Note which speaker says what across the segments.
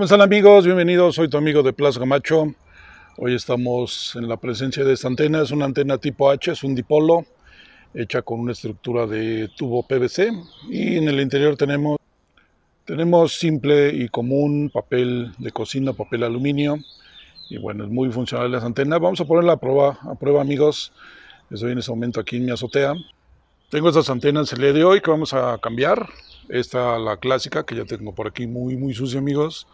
Speaker 1: ¿Cómo están amigos? Bienvenidos, soy tu amigo de Plaza Camacho. Hoy estamos en la presencia de esta antena, es una antena tipo H, es un dipolo, hecha con una estructura de tubo PVC y en el interior tenemos, tenemos simple y común papel de cocina, papel aluminio y bueno, es muy funcional la antena Vamos a ponerla a prueba, a prueba amigos, estoy en ese momento aquí en mi azotea. Tengo estas antenas el día de hoy que vamos a cambiar. Esta, la clásica, que ya tengo por aquí muy, muy sucia, amigos.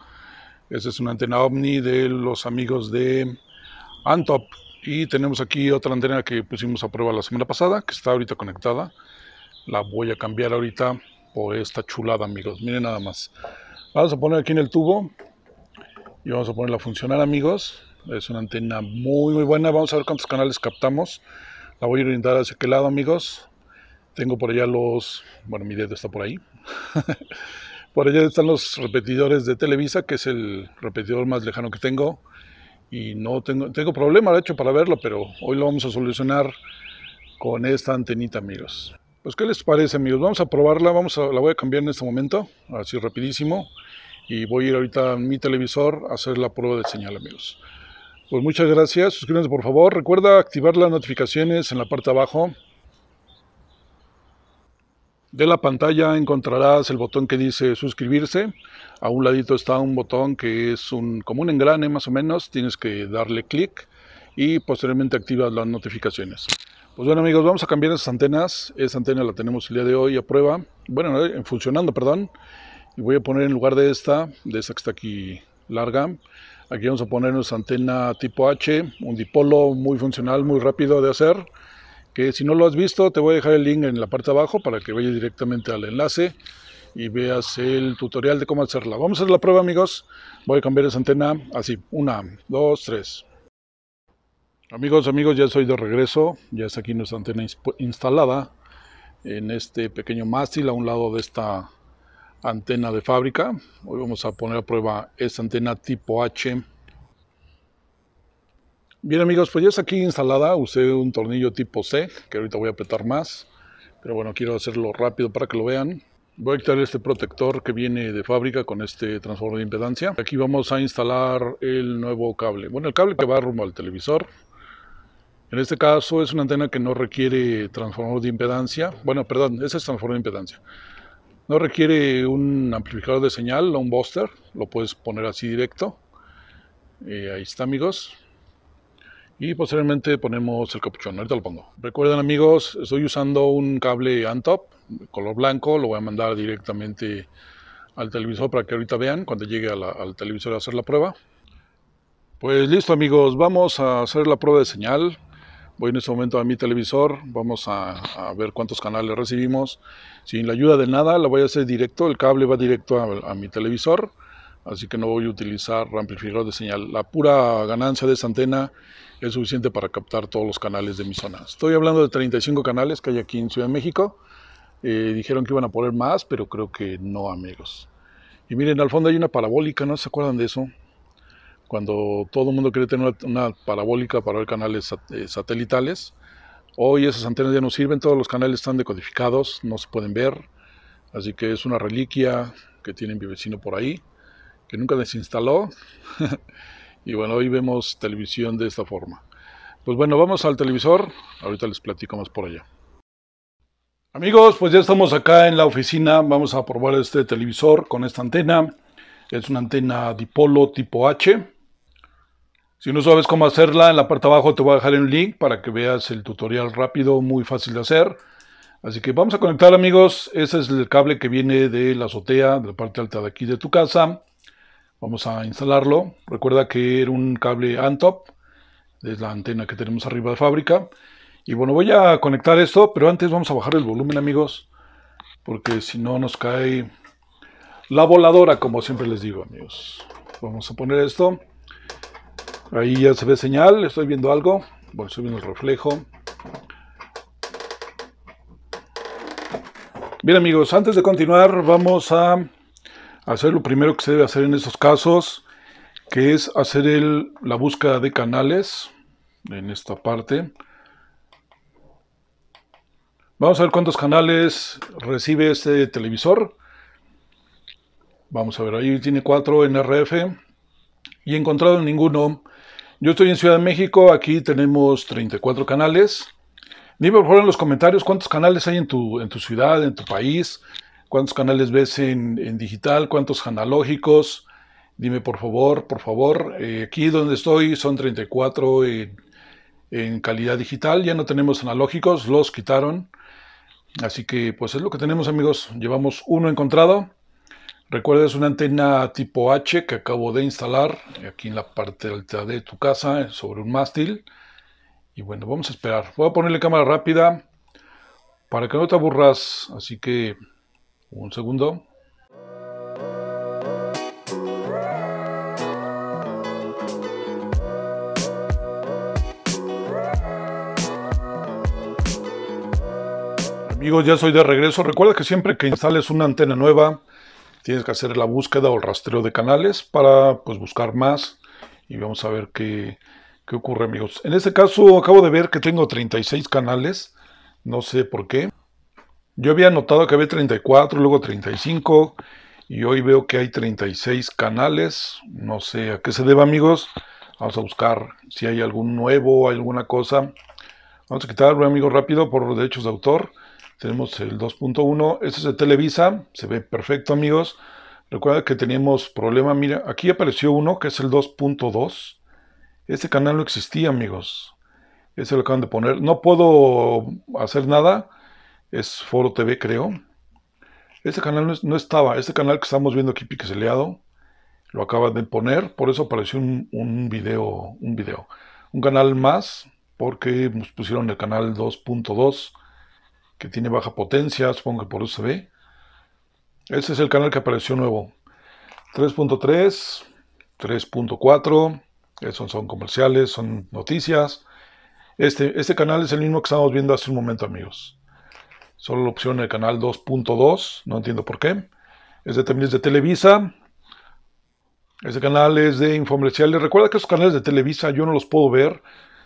Speaker 1: Esa es una antena ovni de los amigos de Antop. Y tenemos aquí otra antena que pusimos a prueba la semana pasada, que está ahorita conectada. La voy a cambiar ahorita por esta chulada, amigos. Miren nada más. Vamos a poner aquí en el tubo y vamos a ponerla a funcionar, amigos. Es una antena muy, muy buena. Vamos a ver cuántos canales captamos. La voy a orientar hacia qué lado, amigos. Tengo por allá los... Bueno, mi dedo está por ahí. Por allá están los repetidores de Televisa, que es el repetidor más lejano que tengo. Y no tengo, tengo problema, de hecho, para verlo, pero hoy lo vamos a solucionar con esta antenita, amigos. Pues, ¿qué les parece, amigos? Vamos a probarla, vamos a, la voy a cambiar en este momento, así rapidísimo. Y voy a ir ahorita a mi televisor a hacer la prueba de señal, amigos. Pues muchas gracias, suscríbanse por favor. Recuerda activar las notificaciones en la parte abajo de la pantalla encontrarás el botón que dice suscribirse. A un ladito está un botón que es un, como un engrane más o menos. Tienes que darle clic y posteriormente activas las notificaciones. Pues bueno amigos, vamos a cambiar esas antenas. Esa antena la tenemos el día de hoy a prueba. Bueno, eh, funcionando, perdón. Y voy a poner en lugar de esta, de esta que está aquí larga. Aquí vamos a poner nuestra antena tipo H, un dipolo muy funcional, muy rápido de hacer que si no lo has visto, te voy a dejar el link en la parte de abajo para que vayas directamente al enlace y veas el tutorial de cómo hacerla. Vamos a hacer la prueba, amigos. Voy a cambiar esa antena así. Una, dos, tres. Amigos, amigos, ya soy de regreso. Ya está aquí nuestra antena instalada en este pequeño mástil a un lado de esta antena de fábrica. Hoy vamos a poner a prueba esta antena tipo H Bien amigos, pues ya está aquí instalada, usé un tornillo tipo C, que ahorita voy a apretar más, pero bueno, quiero hacerlo rápido para que lo vean. Voy a quitar este protector que viene de fábrica con este transformador de impedancia. Aquí vamos a instalar el nuevo cable, bueno el cable que va rumbo al televisor. En este caso es una antena que no requiere transformador de impedancia, bueno perdón, ese es transformador de impedancia. No requiere un amplificador de señal o un booster, lo puedes poner así directo. Eh, ahí está amigos, y posteriormente ponemos el capuchón. Ahorita lo pongo. Recuerden amigos, estoy usando un cable Antop color blanco, lo voy a mandar directamente al televisor para que ahorita vean cuando llegue al televisor a hacer la prueba. Pues listo amigos, vamos a hacer la prueba de señal. Voy en este momento a mi televisor, vamos a, ver cuántos canales recibimos. Sin la ayuda de nada, la voy a hacer directo, el cable va directo a mi televisor así que no voy a utilizar amplificador de señal. La pura ganancia de esa antena es suficiente para captar todos los canales de mi zona. Estoy hablando de 35 canales que hay aquí en Ciudad de México. Eh, dijeron que iban a poner más, pero creo que no, amigos. Y miren, al fondo hay una parabólica, ¿no se acuerdan de eso? Cuando todo el mundo quiere tener una, parabólica para ver canales eh, satelitales, hoy esas antenas ya no sirven, todos los canales están decodificados, no se pueden ver, así que es una reliquia que tiene mi vecino por ahí que nunca desinstaló. y bueno, hoy vemos televisión de esta forma. Pues bueno, vamos al televisor. Ahorita les platico más por allá. Amigos, pues ya estamos acá en la oficina. Vamos a probar este televisor con esta antena. Es una antena dipolo tipo H. Si no sabes cómo hacerla, en la parte de abajo te voy a dejar un link para que veas el tutorial rápido, muy fácil de hacer. Así que vamos a conectar amigos, ese es el cable que viene de la azotea, de la parte alta de aquí de tu casa. Vamos a instalarlo. Recuerda que era un cable ANTOP, es la antena que tenemos arriba de fábrica. Y bueno, voy a conectar esto, pero antes vamos a bajar el volumen, amigos, porque si no nos cae la voladora, como siempre les digo, amigos. Vamos a poner esto. Ahí ya se ve señal, estoy viendo algo. Bueno, estoy viendo el reflejo. Bien amigos, antes de continuar vamos a hacer lo primero que se debe hacer en estos casos, que es hacer el, la búsqueda de canales en esta parte. Vamos a ver cuántos canales recibe este televisor. Vamos a ver, ahí tiene 4 en RF y he encontrado ninguno. Yo estoy en Ciudad de México, aquí tenemos 34 canales. Dime por favor en los comentarios cuántos canales hay en tu, en tu ciudad, en tu país cuántos canales ves en, digital, cuántos analógicos. Dime por favor, por favor. Eh, aquí donde estoy son 34 en, en, calidad digital. Ya no tenemos analógicos, los quitaron. Así que pues es lo que tenemos amigos. Llevamos uno encontrado. Recuerda es una antena tipo H que acabo de instalar aquí en la parte alta de tu casa sobre un mástil. Y bueno, vamos a esperar. Voy a ponerle cámara rápida para que no te aburras. Así que un segundo. Amigos, ya soy de regreso. Recuerda que siempre que instales una antena nueva, tienes que hacer la búsqueda o el rastreo de canales para pues, buscar más y vamos a ver qué, qué ocurre, amigos. En este caso, acabo de ver que tengo 36 canales. No sé por qué. Yo había notado que había 34, luego 35 y hoy veo que hay 36 canales. No sé a qué se debe amigos. Vamos a buscar si hay algún nuevo, alguna cosa. Vamos a quitarlo, amigos, amigo rápido por los derechos de autor. Tenemos el 2.1. Este es de Televisa. Se ve perfecto amigos. Recuerda que teníamos problema. Mira, aquí apareció uno que es el 2.2. Este canal no existía amigos. Ese lo acaban de poner. No puedo hacer nada es Foro TV, creo. Este canal no, estaba, este canal que estamos viendo aquí piqueceleado lo acaban de poner, por eso apareció un, video, un video, un canal más, porque nos pusieron el canal 2.2, que tiene baja potencia, supongo que por eso se ve. Este es el canal que apareció nuevo. 3.3, 3.4, esos son comerciales, son noticias. Este, este canal es el mismo que estamos viendo hace un momento, amigos. Solo la opción el canal 2.2, no entiendo por qué. Este también es de Televisa. Este canal es de infomerciales. Recuerda que esos canales de Televisa yo no los puedo ver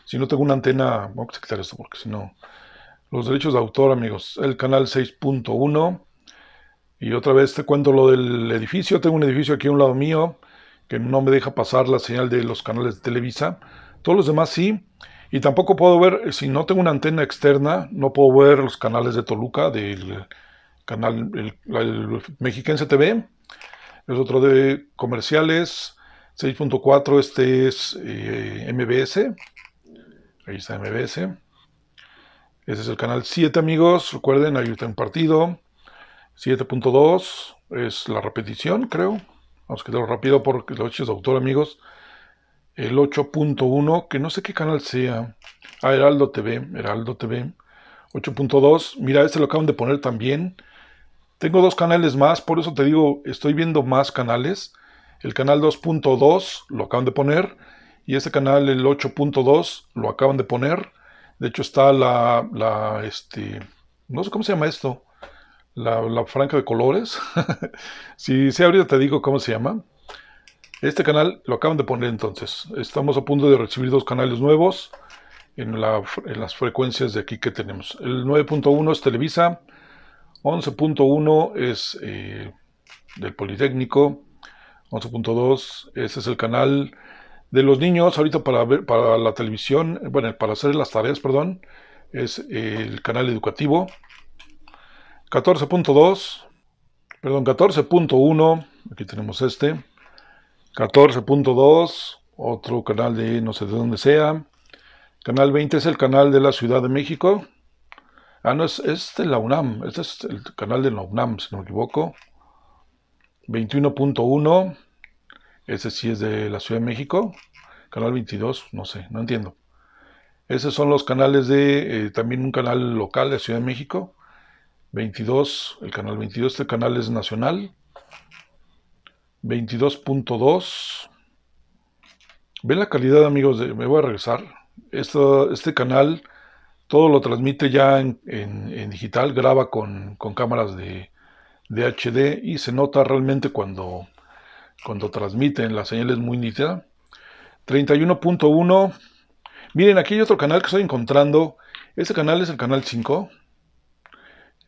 Speaker 1: si no tengo una antena. Vamos a quitar esto porque si no. Los derechos de autor, amigos. El canal 6.1. Y otra vez te cuento lo del edificio. Tengo un edificio aquí a un lado mío que no me deja pasar la señal de los canales de Televisa. Todos los demás sí. Y tampoco puedo ver, eh, si no tengo una antena externa, no puedo ver los canales de Toluca, del canal el, Mexiquense TV. Es otro de comerciales, 6.4, este es eh, MBS. Ahí está MBS. Ese es el canal 7, amigos. Recuerden, ahí está un partido. 7.2 es la repetición, creo. Vamos a quedarlo rápido porque lo he hecho de autor, amigos el 8.1, que no sé qué canal sea. Ah, Heraldo TV, Heraldo TV. 8.2, mira, este lo acaban de poner también. Tengo dos canales más, por eso te digo, estoy viendo más canales. El canal 2.2 lo acaban de poner y este canal, el 8.2, lo acaban de poner. De hecho está la, la este, no sé cómo se llama esto, la, franja de colores. si se ha te digo cómo se llama. Este canal lo acaban de poner entonces. Estamos a punto de recibir dos canales nuevos en, las frecuencias de aquí que tenemos. El 9.1 es Televisa, 11.1 es eh, del Politécnico, 11.2, ese es el canal de los niños ahorita para para la televisión, bueno, para hacer las tareas, perdón, es eh, el canal educativo 14.2, perdón, 14.1, aquí tenemos este 14.2, otro canal de no sé de dónde sea. Canal 20 es el canal de la Ciudad de México. Ah, no, es, de la UNAM. Este es el canal de la UNAM, si no me equivoco. 21.1, ese sí es de la Ciudad de México. Canal 22, no sé, no entiendo. Esos son los canales de, eh, también un canal local de Ciudad de México. 22, el canal 22, este canal es nacional. 22.2. ¿Ven la calidad, amigos. me voy a regresar. este canal todo lo transmite ya en, digital, graba con, cámaras de, HD y se nota realmente cuando, cuando transmiten. La señal es muy nítida. 31.1. Miren, aquí hay otro canal que estoy encontrando. Este canal es el canal 5.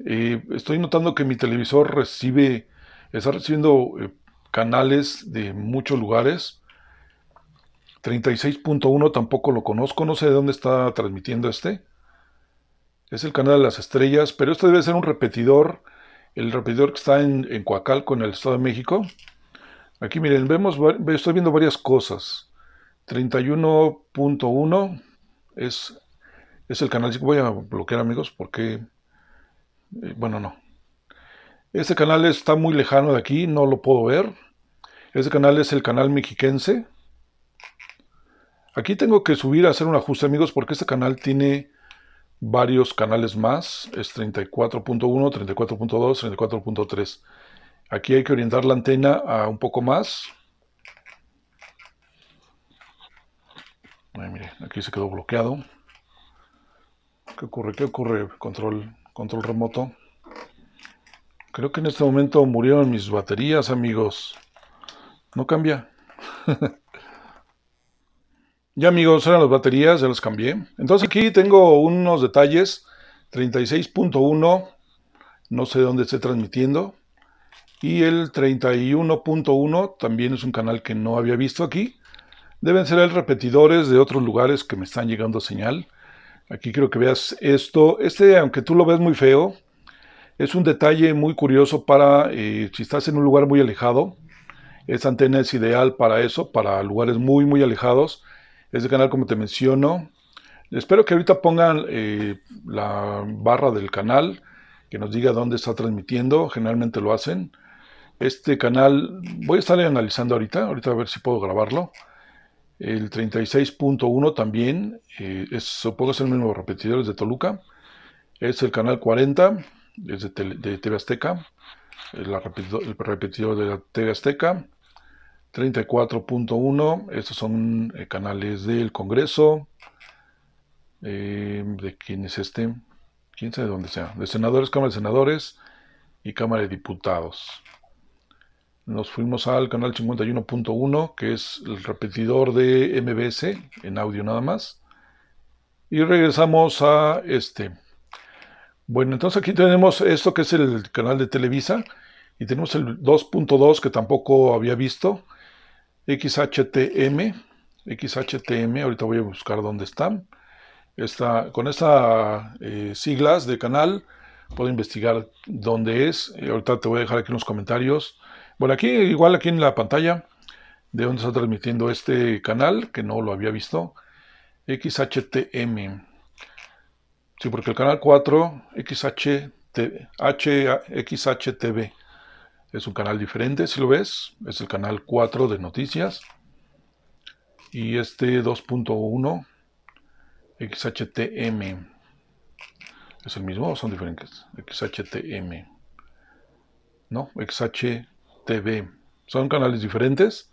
Speaker 1: Eh, estoy notando que mi televisor recibe, está recibiendo eh, canales de muchos lugares. 36.1 tampoco lo conozco, no sé de dónde está transmitiendo este. Es el canal de las estrellas, pero este debe ser un repetidor, el repetidor que está en, Coacalco, en el Estado de México. Aquí miren, vemos, estoy viendo varias cosas. 31.1 es, es el canal. Voy a bloquear amigos porque, eh, bueno, no. Este canal está muy lejano de aquí, no lo puedo ver. Este canal es el canal mexiquense. Aquí tengo que subir a hacer un ajuste, amigos, porque este canal tiene varios canales más. Es 34.1, 34.2, 34.3. Aquí hay que orientar la antena a un poco más. mire, aquí se quedó bloqueado. ¿Qué ocurre? ¿Qué ocurre? Control, control remoto. Creo que en este momento murieron mis baterías, amigos. No cambia. ya, amigos, eran las baterías, ya las cambié. Entonces aquí tengo unos detalles. 36.1, no sé dónde esté transmitiendo. Y el 31.1 también es un canal que no había visto aquí. Deben ser el repetidores de otros lugares que me están llegando señal. Aquí creo que veas esto. Este, aunque tú lo ves muy feo, es un detalle muy curioso para eh, si estás en un lugar muy alejado. Esta antena es ideal para eso, para lugares muy, muy alejados. Este canal, como te menciono. Espero que ahorita pongan eh, la barra del canal, que nos diga dónde está transmitiendo. Generalmente lo hacen. Este canal voy a estar analizando ahorita, ahorita a ver si puedo grabarlo. El 36.1 también, eh, supongo que es el mismo repetidor, de Toluca. Es el canal 40 es de, TV Azteca, el repetidor de la TV Azteca. 34.1, estos son eh, canales del Congreso. Eh, ¿De quienes estén, ¿Quién sabe dónde sea? De senadores, Cámara de Senadores y Cámara de Diputados. Nos fuimos al canal 51.1, que es el repetidor de MBS, en audio nada más. Y regresamos a este, bueno, entonces aquí tenemos esto que es el canal de Televisa y tenemos el 2.2 que tampoco había visto, XHTM, XHTM, ahorita voy a buscar dónde está. con estas eh, siglas de canal puedo investigar dónde es, eh, ahorita te voy a dejar aquí en los comentarios. Bueno, aquí igual aquí en la pantalla de dónde está transmitiendo este canal, que no lo había visto, XHTM. Sí, porque el canal 4, XHTV, es un canal diferente, si lo ves, es el canal 4 de noticias. Y este 2.1, XHTM, es el mismo o son diferentes? XHTM, no, XHTV, son canales diferentes,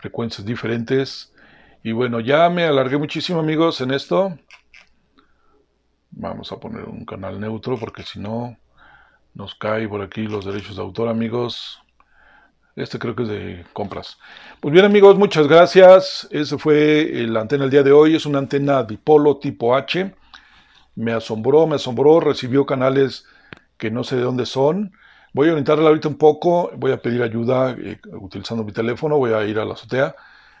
Speaker 1: frecuencias diferentes. Y bueno, ya me alargué muchísimo amigos en esto. Vamos a poner un canal neutro porque si no nos cae por aquí los derechos de autor, amigos. Este creo que es de compras. Pues bien, amigos, muchas gracias. Ese fue la antena el día de hoy. Es una antena dipolo tipo H. Me asombró, me asombró. Recibió canales que no sé de dónde son. Voy a orientarla ahorita un poco. Voy a pedir ayuda eh, utilizando mi teléfono. Voy a ir a la azotea.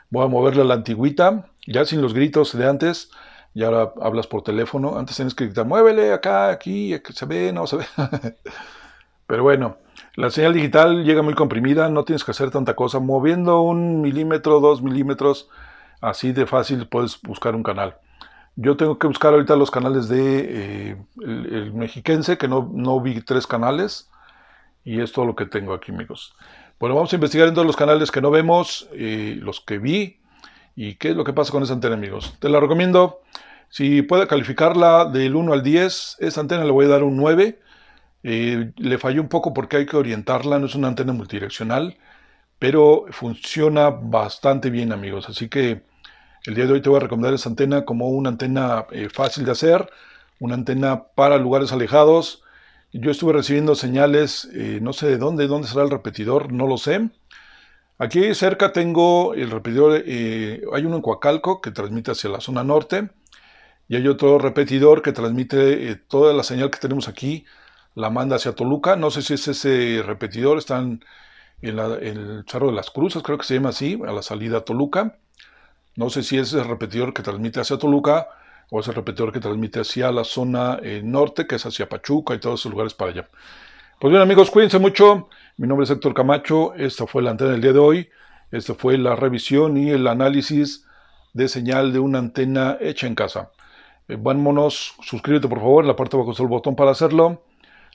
Speaker 1: Voy a moverle a la antigüita, ya sin los gritos de antes y ahora hablas por teléfono. Antes tenías que gritar, muévele acá, aquí, se ve, no se ve. Pero bueno, la señal digital llega muy comprimida, no tienes que hacer tanta cosa. Moviendo un milímetro, dos milímetros, así de fácil puedes buscar un canal. Yo tengo que buscar ahorita los canales de eh, el, mexiquense, que no, no vi tres canales. Y es todo lo que tengo aquí, amigos. Bueno, vamos a investigar en todos los canales que no vemos, eh, los que vi, y qué es lo que pasa con esa antena, amigos. Te la recomiendo. Si puede calificarla del 1 al 10, esa antena le voy a dar un 9. Eh, le falló un poco porque hay que orientarla, no es una antena multidireccional, pero funciona bastante bien, amigos. Así que el día de hoy te voy a recomendar esa antena como una antena eh, fácil de hacer, una antena para lugares alejados. Yo estuve recibiendo señales, eh, no sé de dónde, dónde será el repetidor, no lo sé Aquí cerca tengo el repetidor, eh, hay uno en Coacalco que transmite hacia la zona norte y hay otro repetidor que transmite eh, toda la señal que tenemos aquí, la manda hacia Toluca. No sé si es ese repetidor, están en, el Charro de las Cruzas, creo que se llama así, a la salida a Toluca. No sé si es el repetidor que transmite hacia Toluca o es el repetidor que transmite hacia la zona eh, norte, que es hacia Pachuca y todos esos lugares para allá. Pues bien amigos, cuídense mucho. Mi nombre es Héctor Camacho. Esta fue la antena del día de hoy. Esta fue la revisión y el análisis de señal de una antena hecha en casa. Eh, vámonos, suscríbete por favor, en la parte de abajo está el botón para hacerlo.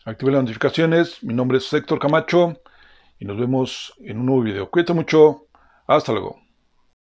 Speaker 1: Active las notificaciones. Mi nombre es Héctor Camacho y nos vemos en un nuevo video. Cuídate mucho. Hasta luego.